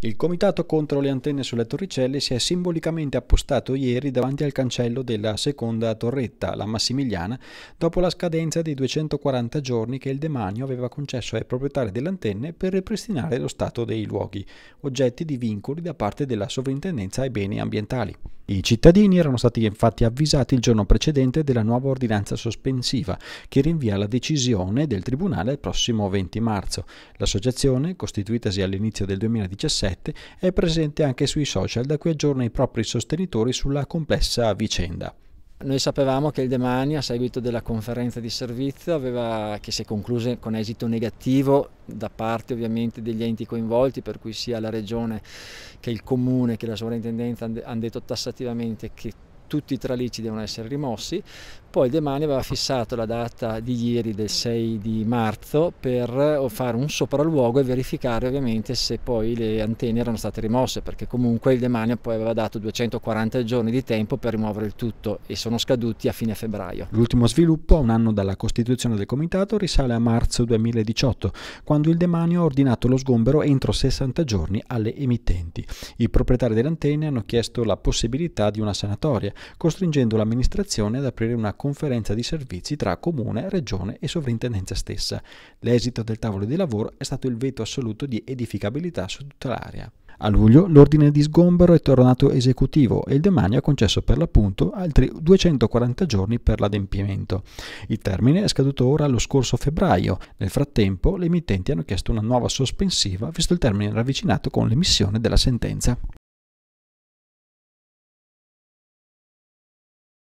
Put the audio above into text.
Il Comitato contro le antenne sulle torricelle si è simbolicamente appostato ieri davanti al cancello della seconda torretta, la Massimiliana, dopo la scadenza dei 240 giorni che il demanio aveva concesso ai proprietari delle antenne per ripristinare lo stato dei luoghi, oggetti di vincoli da parte della sovrintendenza ai beni ambientali. I cittadini erano stati infatti avvisati il giorno precedente della nuova ordinanza sospensiva che rinvia la decisione del Tribunale il prossimo 20 marzo. L'associazione, costituitasi all'inizio del 2017, è presente anche sui social da cui aggiorna i propri sostenitori sulla complessa vicenda. Noi sapevamo che il Demani, a seguito della conferenza di servizio, aveva, che si è conclusa con esito negativo da parte ovviamente degli enti coinvolti, per cui sia la Regione che il Comune che la Sovrintendenza hanno detto tassativamente che tutti i tralicci devono essere rimossi, poi Demani aveva fissato la data di ieri del 6 di marzo per eh, fare un sopralluogo e verificare ovviamente se poi le antenne erano state rimosse perché comunque il Demani poi aveva dato 240 giorni di tempo per rimuovere il tutto e sono scaduti a fine febbraio. L'ultimo sviluppo, un anno dalla costituzione del comitato, risale a marzo 2018 quando il Demanio ha ordinato lo sgombero entro 60 giorni alle emittenti. I proprietari delle antenne hanno chiesto la possibilità di una sanatoria costringendo l'amministrazione ad aprire una conferenza di servizi tra comune, regione e sovrintendenza stessa. L'esito del tavolo di lavoro è stato il veto assoluto di edificabilità su tutta l'area. A luglio l'ordine di sgombero è tornato esecutivo e il demanio ha concesso per l'appunto altri 240 giorni per l'adempimento. Il termine è scaduto ora lo scorso febbraio. Nel frattempo le emittenti hanno chiesto una nuova sospensiva visto il termine ravvicinato con l'emissione della sentenza.